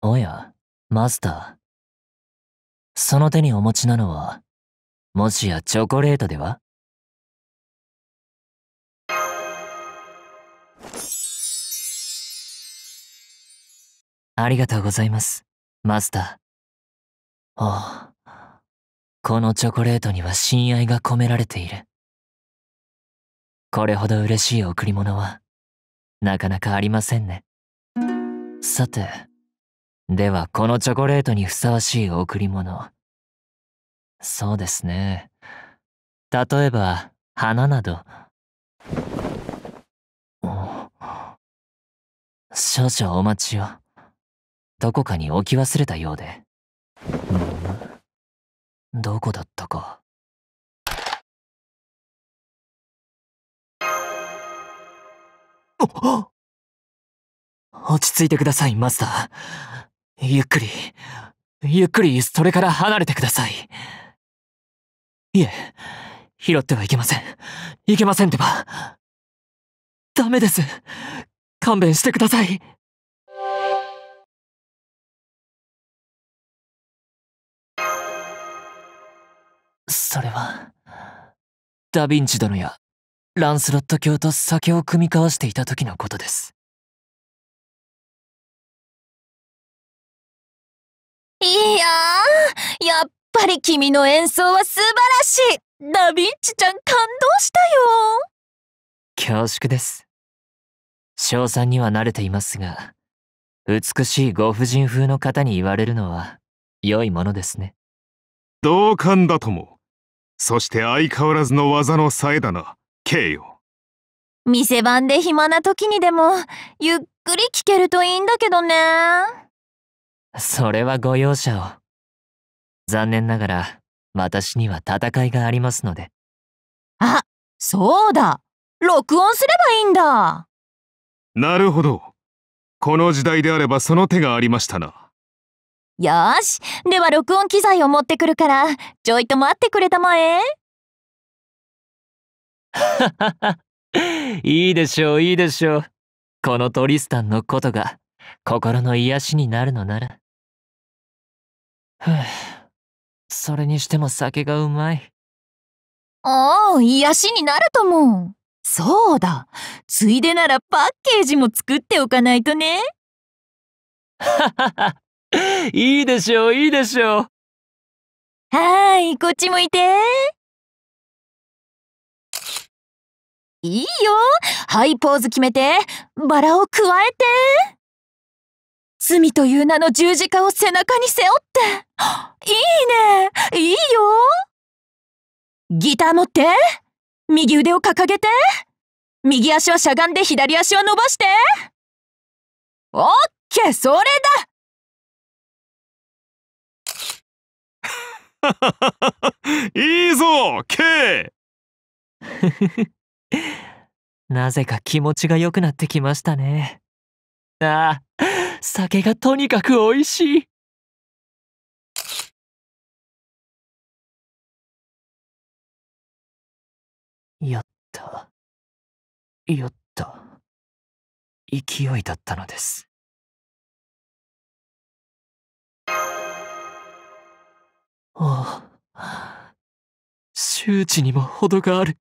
おや、マスター。その手にお持ちなのは、もしやチョコレートではありがとうございます、マスター。ああ、このチョコレートには親愛が込められている。これほど嬉しい贈り物は、なかなかありませんね。さて、ではこのチョコレートにふさわしい贈り物。そうですね。例えば、花など。少々お待ちを。どこかに置き忘れたようで。どこだったか。落ち着いてください、マスター。ゆっくり、ゆっくりそれから離れてください。いえ、拾ってはいけません。いけませんってば。ダメです。勘弁してください。それは、ダヴィンチ殿やランスロット卿と酒を酌み交わしていた時のことです。いやー、やっぱり君の演奏は素晴らしいダヴィンチちゃん感動したよ恐縮です。賞賛には慣れていますが、美しいご婦人風の方に言われるのは良いものですね。同感だとも。そして相変わらずの技のさえだな、ケイよ。店番で暇な時にでも、ゆっくり聞けるといいんだけどね。それはご容赦を。残念ながら、私には戦いがありますので。あ、そうだ録音すればいいんだなるほど。この時代であればその手がありましたな。よしでは録音機材を持ってくるから、ちょいと待ってくれたまえ。いいでしょう、いいでしょう。このトリスタンのことが、心の癒しになるのなら。ふぅ、それにしても酒がうまい。ああ、癒しになると思う。そうだ。ついでならパッケージも作っておかないとね。ははは。いいでしょう、いいでしょう。はーい、こっち向いて。いいよ。はい、ポーズ決めて。バラを加えて。罪という名の十字架を背中に背負っていいねいいよギター持って右腕を掲げて右足はしゃがんで左足は伸ばしてオッケーそれだ いいぞ K! なぜか気持ちが良くなってきましたね。ああ、酒がとにかく美味しい。やった。やった。勢いだったのです。ああ、周知にも程がある。